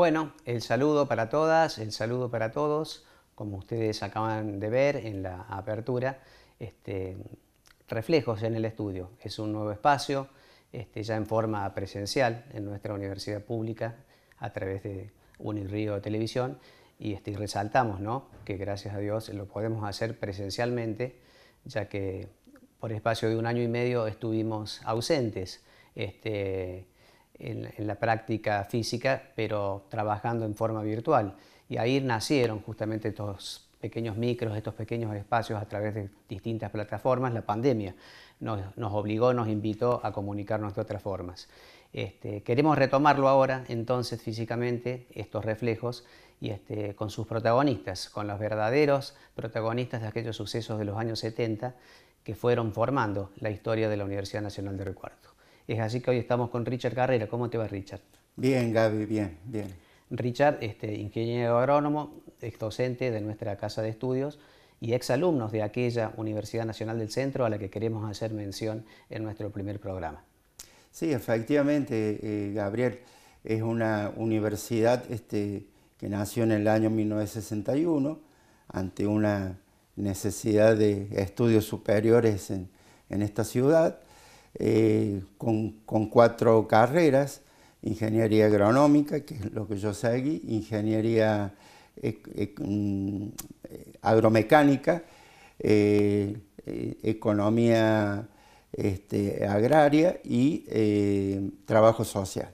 Bueno, el saludo para todas, el saludo para todos. Como ustedes acaban de ver en la apertura, este, Reflejos en el Estudio es un nuevo espacio, este, ya en forma presencial en nuestra universidad pública a través de Unirío Televisión. Este, y, resaltamos ¿no? que gracias a Dios lo podemos hacer presencialmente, ya que por espacio de un año y medio estuvimos ausentes. Este, en, la práctica física, pero trabajando en forma virtual. Y ahí nacieron justamente estos pequeños micros, estos pequeños espacios a través de distintas plataformas. La pandemia nos, obligó, nos invitó a comunicarnos de otras formas. Este, queremos retomarlo ahora, entonces, físicamente, estos reflejos y este, con sus protagonistas, con los verdaderos protagonistas de aquellos sucesos de los años 70 que fueron formando la historia de la Universidad Nacional de Recuerdo. Es así que hoy estamos con Richard Carrera. ¿Cómo te va, Richard? Bien, Gaby, bien, bien. Richard, este, ingeniero agrónomo, ex docente de nuestra casa de estudios y ex alumnos de aquella Universidad Nacional del Centro a la que queremos hacer mención en nuestro primer programa. Sí, efectivamente, eh, Gabriel, es una universidad este, que nació en el año 1961 ante una necesidad de estudios superiores en esta ciudad eh, con, cuatro carreras, ingeniería agronómica, que es lo que yo seguí, ingeniería eh, eh, mm, agromecánica, economía este, agraria y trabajo social.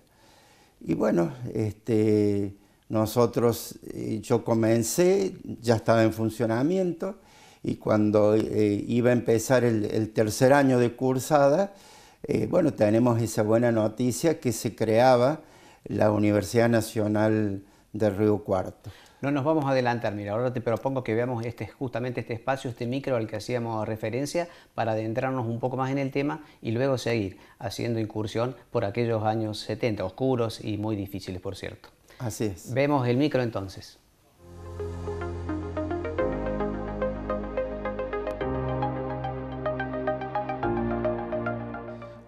Y bueno, este, nosotros, yo comencé, ya estaba en funcionamiento, y cuando eh, iba a empezar el, tercer año de cursada, eh, bueno, tenemos esa buena noticia que se creaba la Universidad Nacional de Río Cuarto. No nos vamos a adelantar, mira, ahora te propongo que veamos este, justamente este espacio, este micro al que hacíamos referencia, para adentrarnos un poco más en el tema y luego seguir haciendo incursión por aquellos años 70, oscuros y muy difíciles, por cierto. Así es. Vemos el micro entonces.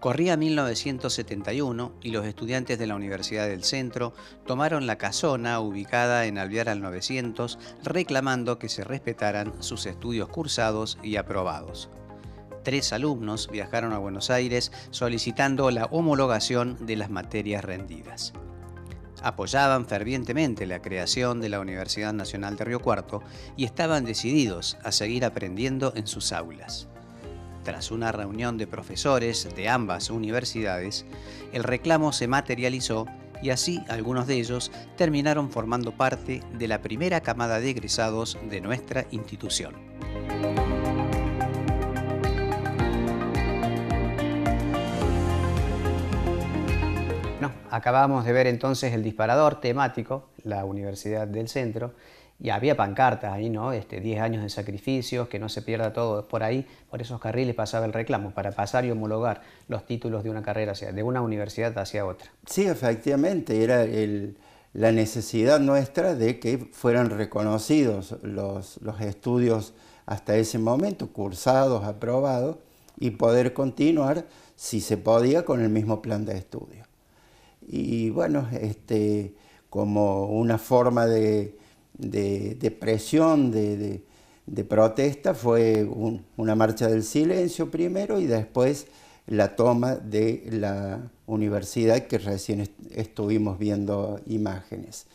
Corría 1971 y los estudiantes de la Universidad del Centro tomaron la casona ubicada en Alvear al 900 reclamando que se respetaran sus estudios cursados y aprobados. Tres alumnos viajaron a Buenos Aires solicitando la homologación de las materias rendidas apoyaban fervientemente la creación de la Universidad Nacional de Río Cuarto y estaban decididos a seguir aprendiendo en sus aulas. Tras una reunión de profesores de ambas universidades, el reclamo se materializó y así algunos de ellos terminaron formando parte de la primera camada de egresados de nuestra institución. No, acabamos de ver entonces el disparador temático, la Universidad del Centro, y había pancartas ahí, ¿no? Este, 10 años de sacrificios, que no se pierda todo. Por ahí, por esos carriles pasaba el reclamo, para pasar y homologar los títulos de una carrera, de una universidad hacia otra. Sí, efectivamente, era la necesidad nuestra de que fueran reconocidos los, los estudios hasta ese momento, cursados, aprobados, y poder continuar, si se podía, con el mismo plan de estudio. Y bueno, este, como una forma de de, presión, de, protesta, fue una marcha del silencio primero y después la toma de la universidad que recién estuvimos viendo imágenes.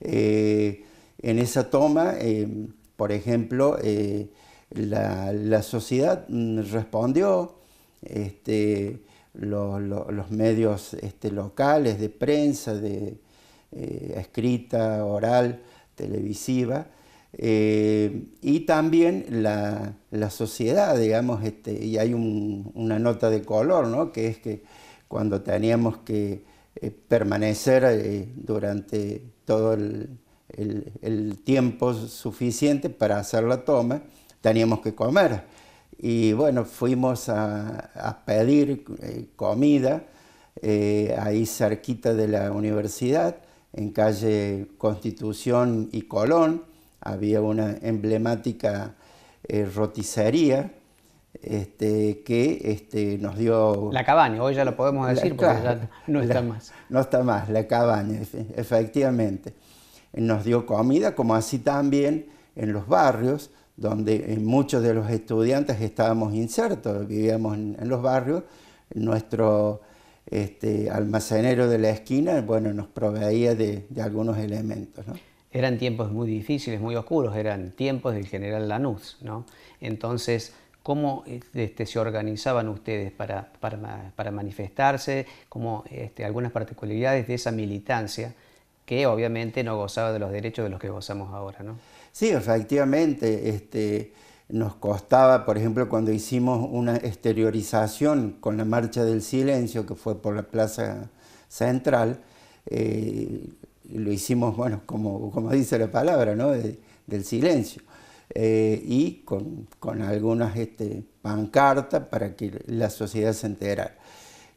Eh, en esa toma, eh, por ejemplo, eh, la, sociedad mm, respondió, este, los medios este, locales de prensa, de escrita, oral, televisiva, eh, y también la, sociedad, digamos, este, y hay una nota de color, ¿no? que es que cuando teníamos que eh, permanecer eh, durante todo el, tiempo suficiente para hacer la toma, teníamos que comer. Y bueno, fuimos a, a pedir comida ahí cerquita de la universidad en calle Constitución y Colón, había una emblemática eh, este, que este, nos dio... La cabaña, hoy ya lo podemos decir porque ya no está más. No está más, la cabaña, efectivamente. Nos dio comida, como así también en los barrios, donde eh, muchos de los estudiantes estábamos insertos, vivíamos en, en los barrios, nuestro este, almacenero de la esquina, bueno, nos proveía de, algunos elementos. ¿no? Eran tiempos muy difíciles, muy oscuros, eran tiempos del general Lanús, ¿no? Entonces, ¿cómo este, se organizaban ustedes para, para, manifestarse? cómo este, algunas particularidades de esa militancia que obviamente no gozaba de los derechos de los que gozamos ahora, ¿no? Sí, efectivamente. Este, nos costaba, por ejemplo, cuando hicimos una exteriorización con la Marcha del Silencio, que fue por la Plaza Central, eh, lo hicimos, bueno, como, dice la palabra, ¿no? del silencio. Eh, y con, algunas este, pancartas para que la sociedad se enterara.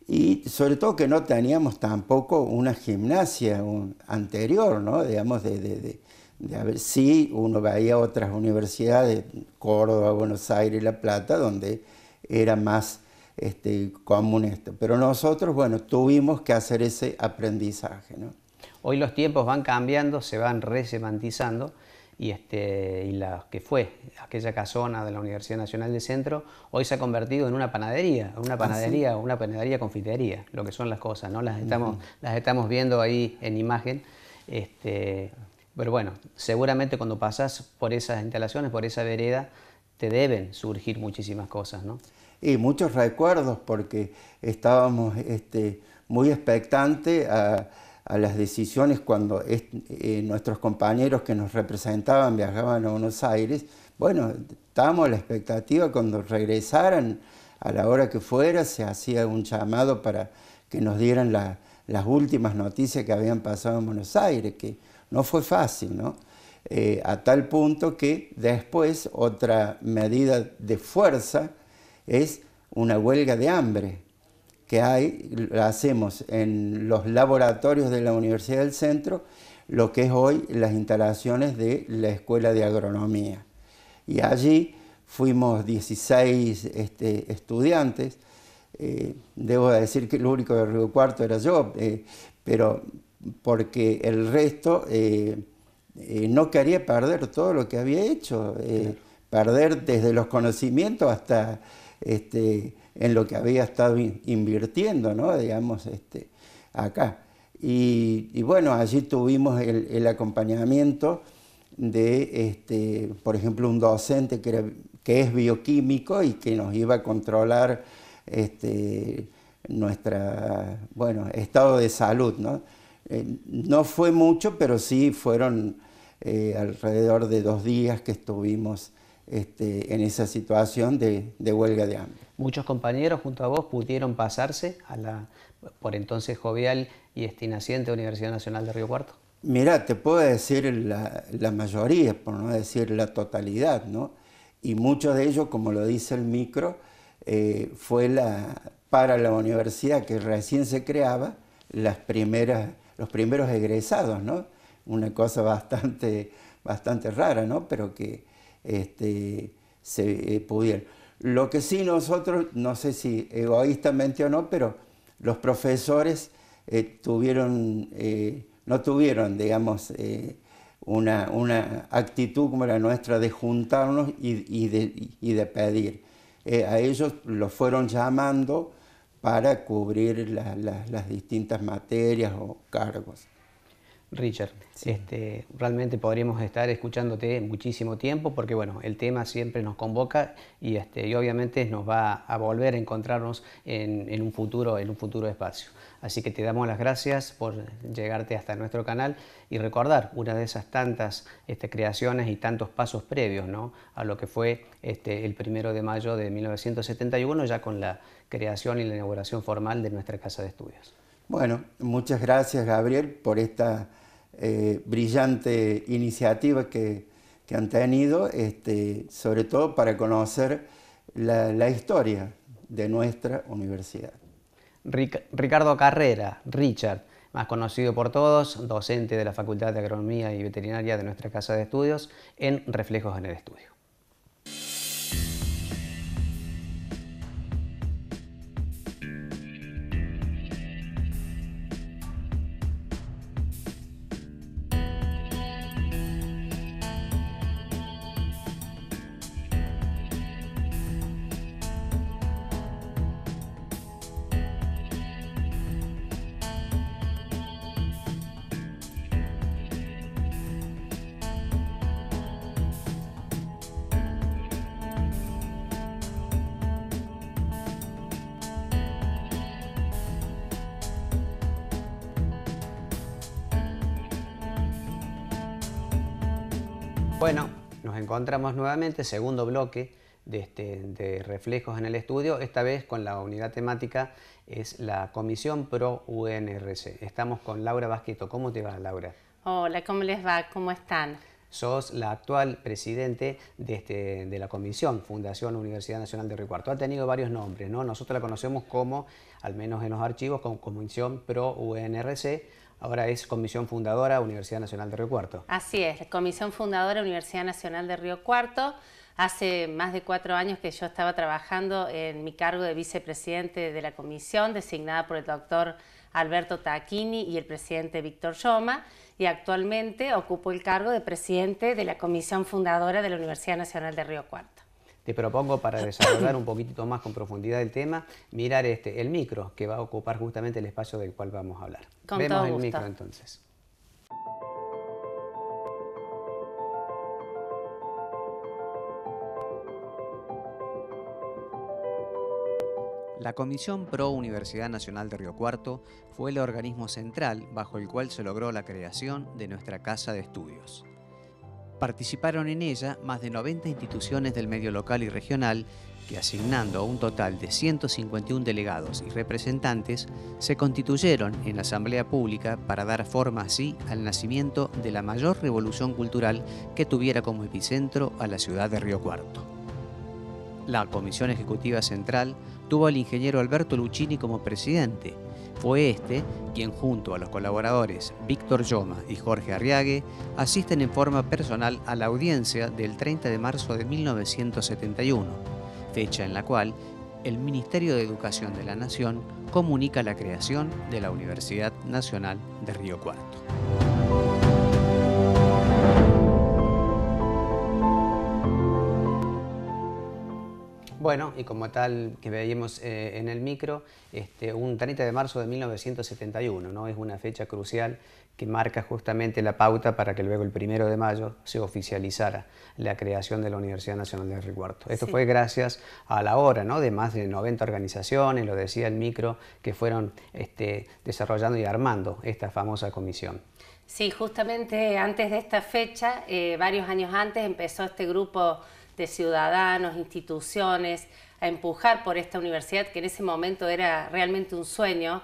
Y sobre todo que no teníamos tampoco una gimnasia anterior, ¿no? digamos, de, de sí, uno veía otras universidades, Córdoba, Buenos Aires, La Plata, donde era más este, común esto. Pero nosotros, bueno, tuvimos que hacer ese aprendizaje. Hoy los tiempos van cambiando, se van resemantizando y, este, y la que fue aquella casona de la Universidad Nacional de Centro, hoy se ha convertido en una panadería, una ah, panadería, una panadería confitería, lo que son las cosas, ¿no? Las estamos, las estamos viendo ahí en imagen. Este, pero bueno, seguramente cuando pasas por esas instalaciones, por esa vereda, te deben surgir muchísimas cosas, ¿no? Y muchos recuerdos, porque estábamos este, muy expectantes a, las decisiones cuando eh, nuestros compañeros que nos representaban viajaban a Buenos Aires. Bueno, estábamos a la expectativa cuando regresaran, a la hora que fuera, se hacía un llamado para que nos dieran las últimas noticias que habían pasado en Buenos Aires, que no fue fácil, ¿no? Eh, a tal punto que después otra medida de fuerza es una huelga de hambre que hay, la hacemos en los laboratorios de la Universidad del Centro, lo que es hoy las instalaciones de la Escuela de Agronomía. Y allí fuimos 16 este, estudiantes, eh, debo decir que el único de Río Cuarto era yo, eh, pero porque el resto eh, eh, no quería perder todo lo que había hecho, eh, perder desde los conocimientos hasta este, en lo que había estado invirtiendo, ¿no? digamos, este, acá. Y, bueno, allí tuvimos el, acompañamiento de, este, por ejemplo, un docente que, es bioquímico y que nos iba a controlar nuestro estado de salud. ¿no? Eh, no fue mucho, pero sí fueron eh, alrededor de dos días que estuvimos este, en esa situación de, huelga de hambre. Muchos compañeros junto a vos pudieron pasarse a la, por entonces jovial y estinaciente Universidad Nacional de Río Cuarto. Mira, te puedo decir la, mayoría, por no decir la totalidad, ¿no? Y muchos de ellos, como lo dice el micro, eh, fue la, para la universidad que recién se creaba, las primeras los primeros egresados, ¿no? Una cosa bastante, bastante rara, ¿no? Pero que este, se eh, pudieron. Lo que sí nosotros, no sé si egoístamente o no, pero los profesores eh, tuvieron, eh, no tuvieron, digamos, una, una, actitud como la nuestra de juntarnos de, y de, pedir. a ellos los fueron llamando para cubrir las distintas materias o cargos. Richard. Este, realmente podríamos estar escuchándote muchísimo tiempo porque bueno, el tema siempre nos convoca y, este, y obviamente nos va a volver a encontrarnos en, un futuro, en un futuro espacio. Así que te damos las gracias por llegarte hasta nuestro canal y recordar una de esas tantas este, creaciones y tantos pasos previos a lo que fue este, el primero de mayo de 1971 ya con la creación y la inauguración formal de nuestra casa de estudios. Bueno, muchas gracias Gabriel por esta eh, brillante iniciativa que, han tenido, este, sobre todo para conocer la, historia de nuestra universidad. Ricardo Carrera, Richard, más conocido por todos, docente de la Facultad de Agronomía y Veterinaria de nuestra Casa de Estudios, en Reflejos en el Estudio. Bueno, nos encontramos nuevamente, segundo bloque este, de, reflejos en el estudio, esta vez con la unidad temática es la Comisión Pro UNRC. Estamos con Laura Vasquito. ¿Cómo te va, Laura? Hola, ¿cómo les va? ¿Cómo están? Sos la actual presidente de, este, la Comisión Fundación Universidad Nacional de Río Ha tenido varios nombres, ¿no? Nosotros la conocemos como, al menos en los archivos, como Comisión Pro UNRC, Ahora es Comisión Fundadora Universidad Nacional de Río Cuarto. Así es, Comisión Fundadora Universidad Nacional de Río Cuarto. Hace más de cuatro años que yo estaba trabajando en mi cargo de vicepresidente de la comisión, designada por el doctor Alberto Taquini y el presidente Víctor Yoma, y actualmente ocupo el cargo de presidente de la comisión fundadora de la Universidad Nacional de Río Cuarto te propongo para desarrollar un poquitito más con profundidad el tema, mirar este, el micro, que va a ocupar justamente el espacio del cual vamos a hablar. Vemos el micro entonces. La Comisión Pro Universidad Nacional de Río Cuarto fue el organismo central bajo el cual se logró la creación de nuestra Casa de Estudios. Participaron en ella más de 90 instituciones del medio local y regional que asignando un total de 151 delegados y representantes, se constituyeron en la Asamblea Pública para dar forma así al nacimiento de la mayor revolución cultural que tuviera como epicentro a la ciudad de Río Cuarto. La Comisión Ejecutiva Central tuvo al ingeniero Alberto Lucchini como presidente, fue este quien junto a los colaboradores Víctor Yoma y Jorge Arriague asisten en forma personal a la audiencia del 30 de marzo de 1971, fecha en la cual el Ministerio de Educación de la Nación comunica la creación de la Universidad Nacional de Río Cuarto. Bueno, y como tal que veíamos eh, en el micro, este, un 30 de marzo de 1971, ¿no? Es una fecha crucial que marca justamente la pauta para que luego el 1 de mayo se oficializara la creación de la Universidad Nacional de cuarto Esto fue gracias a la hora ¿no? de más de 90 organizaciones, lo decía el micro, que fueron este, desarrollando y armando esta famosa comisión. Sí, justamente antes de esta fecha, eh, varios años antes, empezó este grupo de ciudadanos, instituciones, a empujar por esta universidad que en ese momento era realmente un sueño.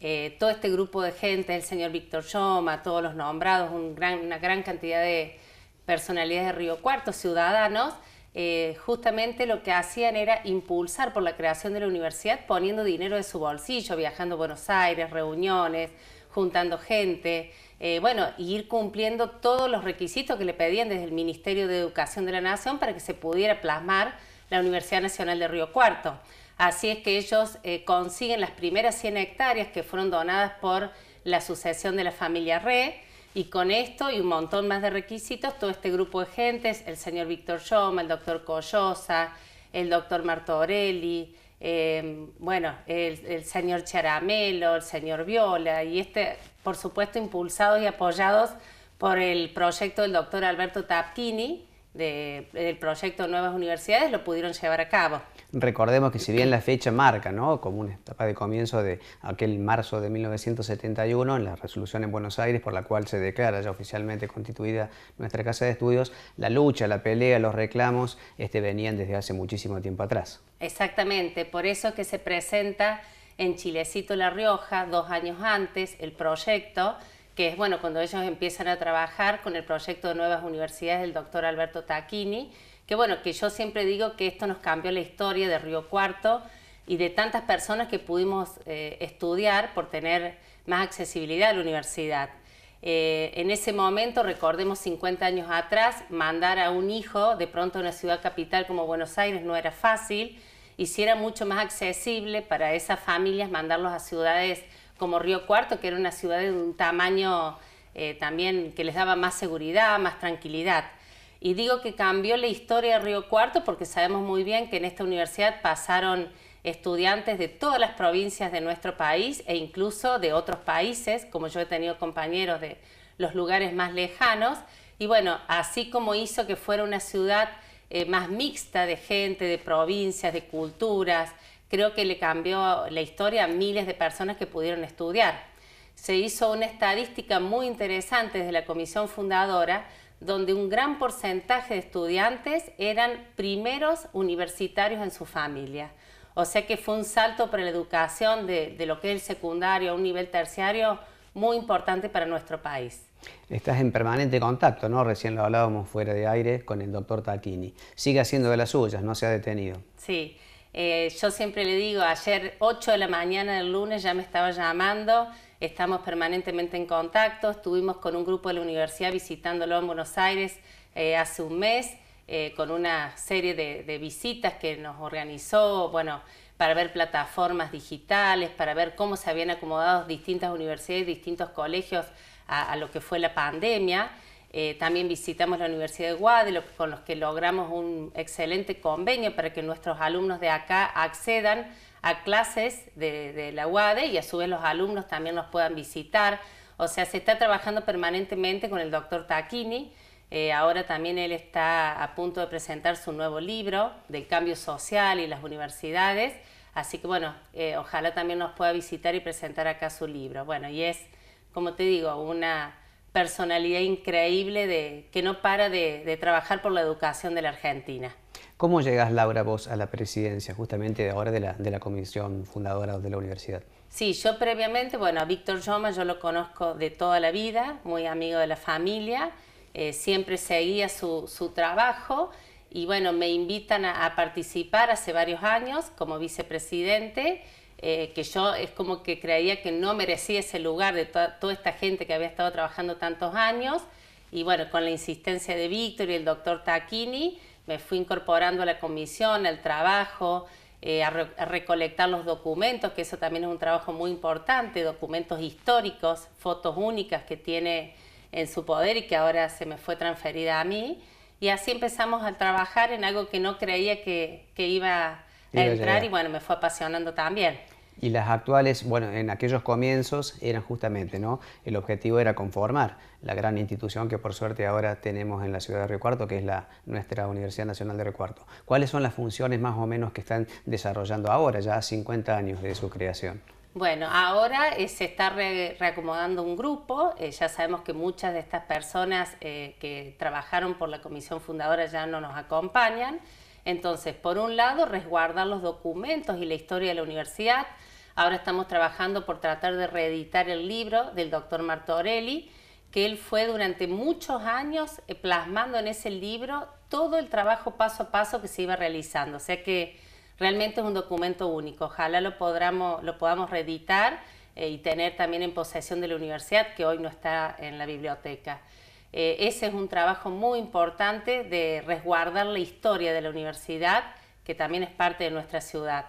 Eh, todo este grupo de gente, el señor Víctor yoma todos los nombrados, una gran cantidad de personalidades de Río Cuarto, ciudadanos, eh, justamente lo que hacían era impulsar por la creación de la universidad poniendo dinero de su bolsillo, viajando a Buenos Aires, reuniones, juntando gente eh, bueno, ir cumpliendo todos los requisitos que le pedían desde el Ministerio de Educación de la Nación para que se pudiera plasmar la Universidad Nacional de Río Cuarto. Así es que ellos eh, consiguen las primeras 100 hectáreas que fueron donadas por la sucesión de la familia Re, y con esto y un montón más de requisitos, todo este grupo de gentes, el señor Víctor Yoma, el doctor Collosa, el doctor Martorelli, Em, bueno, el, señor Charamelo, el señor Viola, y este, por supuesto, impulsados y apoyados por el proyecto del doctor Alberto Tapchini, del proyecto Nuevas Universidades, lo pudieron llevar a cabo. Recordemos que si bien la fecha marca como una etapa de comienzo de aquel marzo de 1971, en la resolución en Buenos Aires por la cual se declara ya oficialmente constituida nuestra Casa de Estudios, la lucha, la pelea, los reclamos este, venían desde hace muchísimo tiempo atrás. Exactamente, por eso que se presenta en Chilecito La Rioja dos años antes el proyecto que es bueno cuando ellos empiezan a trabajar con el proyecto de nuevas universidades del doctor Alberto Taquini, que bueno, que yo siempre digo que esto nos cambió la historia de Río Cuarto y de tantas personas que pudimos eh, estudiar por tener más accesibilidad a la universidad. Eh, en ese momento, recordemos 50 años atrás, mandar a un hijo de pronto a una ciudad capital como Buenos Aires no era fácil y si era mucho más accesible para esas familias mandarlos a ciudades como Río Cuarto, que era una ciudad de un tamaño eh, también que les daba más seguridad, más tranquilidad. Y digo que cambió la historia de Río Cuarto porque sabemos muy bien que en esta universidad pasaron estudiantes de todas las provincias de nuestro país e incluso de otros países, como yo he tenido compañeros de los lugares más lejanos. Y bueno, así como hizo que fuera una ciudad eh, más mixta de gente, de provincias, de culturas, creo que le cambió la historia a miles de personas que pudieron estudiar. Se hizo una estadística muy interesante desde la comisión fundadora donde un gran porcentaje de estudiantes eran primeros universitarios en su familia. O sea que fue un salto para la educación de, lo que es el secundario a un nivel terciario muy importante para nuestro país. Estás en permanente contacto, ¿no? Recién lo hablábamos fuera de aire con el doctor Taquini. Sigue haciendo de las suyas, no se ha detenido. Sí, eh, yo siempre le digo, ayer 8 de la mañana del lunes ya me estaba llamando estamos permanentemente en contacto, estuvimos con un grupo de la universidad visitándolo en Buenos Aires eh, hace un mes, eh, con una serie de, visitas que nos organizó, bueno, para ver plataformas digitales, para ver cómo se habían acomodado distintas universidades, distintos colegios a, lo que fue la pandemia. Eh, también visitamos la Universidad de Guadalupe, con los que logramos un excelente convenio para que nuestros alumnos de acá accedan a clases de, la UADE y a su vez los alumnos también nos puedan visitar. O sea, se está trabajando permanentemente con el doctor Taquini. Eh, ahora también él está a punto de presentar su nuevo libro del cambio social y las universidades. Así que bueno, eh, ojalá también nos pueda visitar y presentar acá su libro. Bueno, y es, como te digo, una personalidad increíble de, que no para de trabajar por la educación de la Argentina. ¿Cómo llegas, Laura, vos a la presidencia justamente de ahora de la, de la comisión fundadora de la universidad? Sí, yo previamente, bueno, a Víctor Joma, yo lo conozco de toda la vida, muy amigo de la familia, eh, siempre seguía su, su, trabajo y bueno, me invitan a, participar hace varios años como vicepresidente. Eh, que yo es como que creía que no merecía ese lugar de toda esta gente que había estado trabajando tantos años. Y bueno, con la insistencia de Víctor y el doctor Taquini, me fui incorporando a la comisión, al trabajo, eh, a, recolectar los documentos, que eso también es un trabajo muy importante, documentos históricos, fotos únicas que tiene en su poder y que ahora se me fue transferida a mí. Y así empezamos a trabajar en algo que no creía que, iba a entrar y bueno, me fue apasionando también. Y las actuales, bueno, en aquellos comienzos eran justamente, ¿no? El objetivo era conformar la gran institución que por suerte ahora tenemos en la ciudad de Río que es la, nuestra Universidad Nacional de Río Cuarto. ¿Cuáles son las funciones más o menos que están desarrollando ahora, ya 50 años de su creación? Bueno, ahora eh, se está reacomodando un grupo, eh, ya sabemos que muchas de estas personas eh, que trabajaron por la comisión fundadora ya no nos acompañan, entonces, por un lado, resguardar los documentos y la historia de la universidad. Ahora estamos trabajando por tratar de reeditar el libro del doctor Martorelli, que él fue durante muchos años eh, plasmando en ese libro todo el trabajo paso a paso que se iba realizando. O sea que realmente es un documento único. Ojalá lo, podamos, reeditar eh, y tener también en posesión de la universidad, que hoy no está en la biblioteca. Eh, ese es un trabajo muy importante de resguardar la historia de la universidad, que también es parte de nuestra ciudad.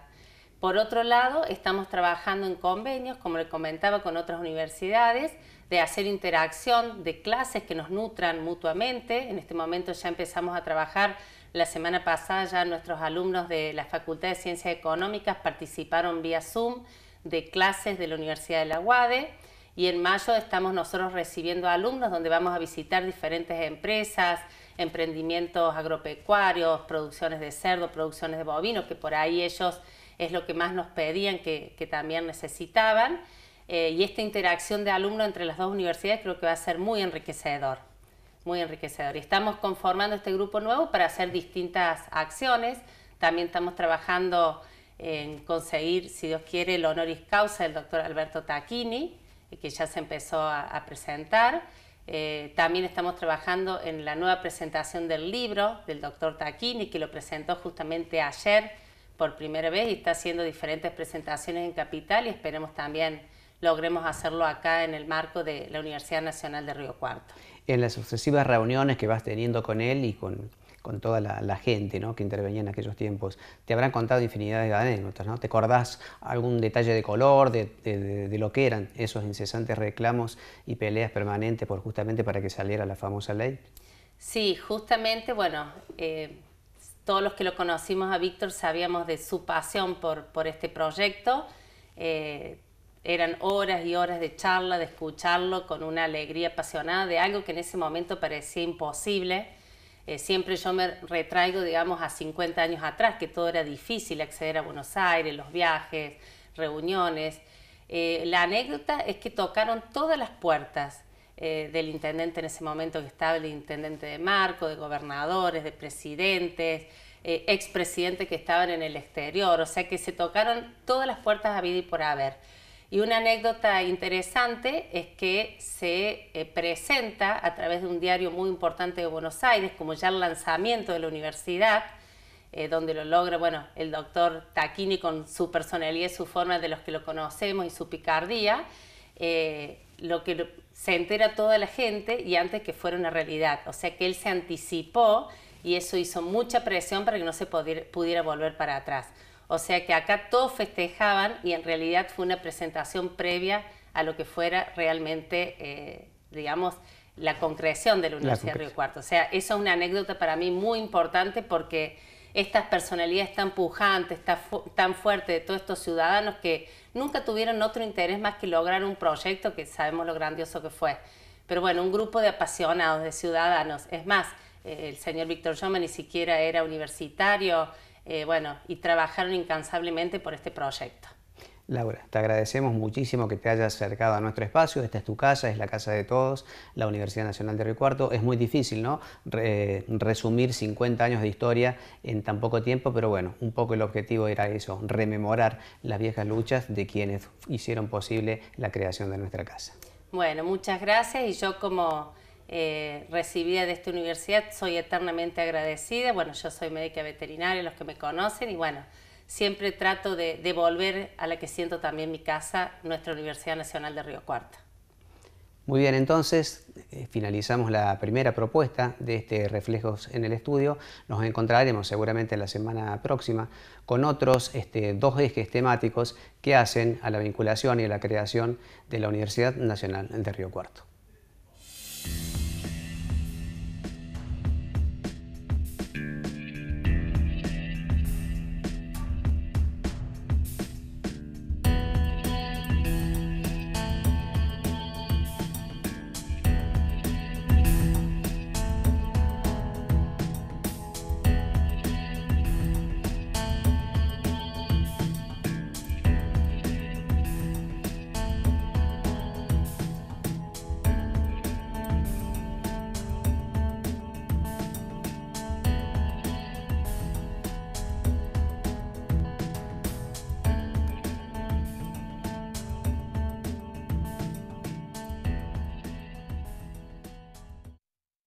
Por otro lado, estamos trabajando en convenios, como le comentaba, con otras universidades, de hacer interacción de clases que nos nutran mutuamente. En este momento ya empezamos a trabajar, la semana pasada ya nuestros alumnos de la Facultad de Ciencias Económicas participaron vía Zoom de clases de la Universidad de la UADE y en mayo estamos nosotros recibiendo alumnos donde vamos a visitar diferentes empresas, emprendimientos agropecuarios, producciones de cerdo, producciones de bovino, que por ahí ellos es lo que más nos pedían, que, también necesitaban. Eh, y esta interacción de alumnos entre las dos universidades creo que va a ser muy enriquecedor, muy enriquecedor. Y estamos conformando este grupo nuevo para hacer distintas acciones. También estamos trabajando en conseguir, si Dios quiere, el honoris causa del doctor Alberto Taquini, que ya se empezó a, presentar. Eh, también estamos trabajando en la nueva presentación del libro del doctor Taquini, que lo presentó justamente ayer por primera vez y está haciendo diferentes presentaciones en Capital y esperemos también logremos hacerlo acá en el marco de la Universidad Nacional de Río Cuarto. En las sucesivas reuniones que vas teniendo con él y con, con toda la, gente ¿no? que intervenía en aquellos tiempos. Te habrán contado infinidad de anécdotas, ¿no? ¿Te acordás algún detalle de color, de, lo que eran esos incesantes reclamos y peleas permanentes por justamente para que saliera la famosa ley? Sí, justamente, bueno, eh, todos los que lo conocimos a Víctor sabíamos de su pasión por, este proyecto. Eh, eran horas y horas de charla, de escucharlo con una alegría apasionada de algo que en ese momento parecía imposible. Eh, siempre yo me retraigo, digamos, a 50 años atrás, que todo era difícil acceder a Buenos Aires, los viajes, reuniones. Eh, la anécdota es que tocaron todas las puertas eh, del intendente en ese momento que estaba, el intendente de Marco, de gobernadores, de presidentes, expresidentes que estaban en el exterior, o sea que se tocaron todas las puertas a vida y por haber. Y una anécdota interesante es que se eh, presenta a través de un diario muy importante de Buenos Aires, como ya el lanzamiento de la universidad, eh, donde lo logra, bueno, el doctor Taquini con su personalidad, su forma de los que lo conocemos y su picardía, eh, lo que se entera toda la gente y antes que fuera una realidad. O sea que él se anticipó y eso hizo mucha presión para que no se pudiera volver para atrás. O sea que acá todos festejaban y en realidad fue una presentación previa a lo que fuera realmente, eh, digamos, la concreción de la Universidad de Río Cuarto. O sea, eso es una anécdota para mí muy importante porque estas personalidades tan pujantes, tan, fuertes de todos estos ciudadanos que nunca tuvieron otro interés más que lograr un proyecto que sabemos lo grandioso que fue. Pero bueno, un grupo de apasionados, de ciudadanos. Es más, eh, el señor Víctor Yoma ni siquiera era universitario, eh, bueno, y trabajaron incansablemente por este proyecto. Laura, te agradecemos muchísimo que te hayas acercado a nuestro espacio. Esta es tu casa, es la casa de todos, la Universidad Nacional de Río Cuarto. Es muy difícil, ¿no? resumir 50 años de historia en tan poco tiempo, pero bueno, un poco el objetivo era eso, rememorar las viejas luchas de quienes hicieron posible la creación de nuestra casa. Bueno, muchas gracias y yo como eh, recibida de esta universidad, soy eternamente agradecida. Bueno, yo soy médica veterinaria, los que me conocen, y bueno, siempre trato de, de volver a la que siento también mi casa, nuestra Universidad Nacional de Río Cuarto. Muy bien, entonces eh, finalizamos la primera propuesta de este Reflejos en el Estudio. Nos encontraremos seguramente la semana próxima con otros este, dos ejes temáticos que hacen a la vinculación y a la creación de la Universidad Nacional de Río Cuarto. Thank you.